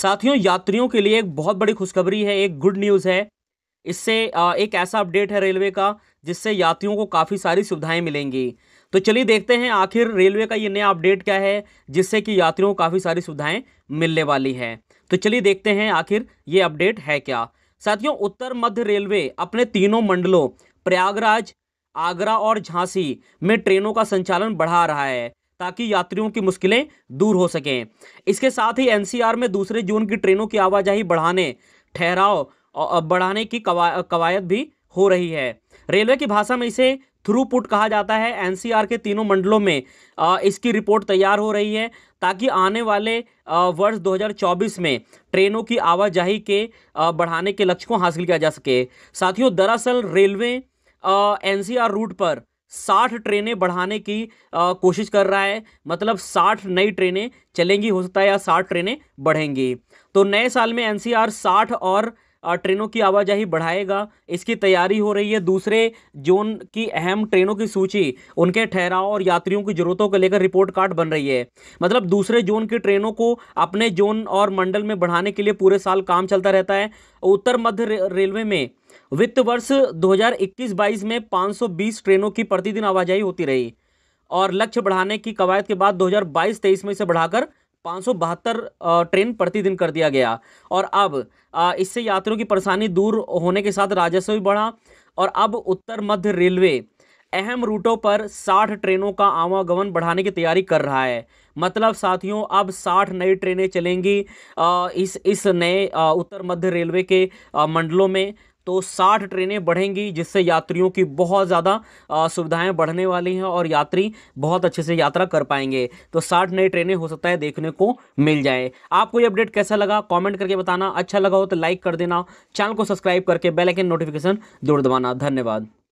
साथियों यात्रियों के लिए एक बहुत बड़ी खुशखबरी है एक गुड न्यूज़ है इससे एक ऐसा अपडेट है रेलवे का जिससे यात्रियों को काफ़ी सारी सुविधाएं मिलेंगी तो चलिए देखते हैं आखिर रेलवे का ये नया अपडेट क्या है जिससे कि यात्रियों को काफ़ी सारी सुविधाएं मिलने वाली हैं तो चलिए देखते हैं आखिर ये अपडेट है क्या साथियों उत्तर मध्य रेलवे अपने तीनों मंडलों प्रयागराज आगरा और झांसी में ट्रेनों का संचालन बढ़ा रहा है ताकि यात्रियों की मुश्किलें दूर हो सकें इसके साथ ही एनसीआर में दूसरे जोन की ट्रेनों की आवाजाही बढ़ाने ठहराव बढ़ाने की कवायद भी हो रही है रेलवे की भाषा में इसे थ्रूपुट कहा जाता है एनसीआर के तीनों मंडलों में इसकी रिपोर्ट तैयार हो रही है ताकि आने वाले वर्ष 2024 में ट्रेनों की आवाजाही के बढ़ाने के लक्ष्य को हासिल किया जा सके साथियों दरअसल रेलवे एनसीआर रूट पर साठ ट्रेनें बढ़ाने की आ, कोशिश कर रहा है मतलब साठ नई ट्रेनें चलेंगी हो सकता है या साठ ट्रेनें बढ़ेंगी तो नए साल में एनसीआर साठ और ट्रेनों की आवाजाही बढ़ाएगा इसकी तैयारी हो रही है दूसरे जोन की अहम ट्रेनों की सूची उनके ठहराव और यात्रियों की जरूरतों को लेकर रिपोर्ट कार्ड बन रही है मतलब दूसरे जोन की ट्रेनों को अपने जोन और मंडल में बढ़ाने के लिए पूरे साल काम चलता रहता है उत्तर मध्य रे, रेलवे में वित्त वर्ष 2021-22 में 520 ट्रेनों की प्रतिदिन आवाजाही होती रही और लक्ष्य बढ़ाने की कवायद के बाद 2022-23 में इसे बढ़ाकर पाँच ट्रेन प्रतिदिन कर दिया गया और अब इससे यात्रियों की परेशानी दूर होने के साथ राजस्व भी बढ़ा और अब उत्तर मध्य रेलवे अहम रूटों पर 60 ट्रेनों का आवागमन बढ़ाने की तैयारी कर रहा है मतलब साथियों अब 60 नई ट्रेनें चलेंगी इस इस नए उत्तर मध्य रेलवे के मंडलों में तो 60 ट्रेनें बढ़ेंगी जिससे यात्रियों की बहुत ज़्यादा सुविधाएं बढ़ने वाली हैं और यात्री बहुत अच्छे से यात्रा कर पाएंगे तो 60 नई ट्रेनें हो सकता है देखने को मिल जाए आपको ये अपडेट कैसा लगा कॉमेंट करके बताना अच्छा लगा हो तो लाइक कर देना चैनल को सब्सक्राइब करके बेलाइकन नोटिफिकेशन जोड़ दबाना धन्यवाद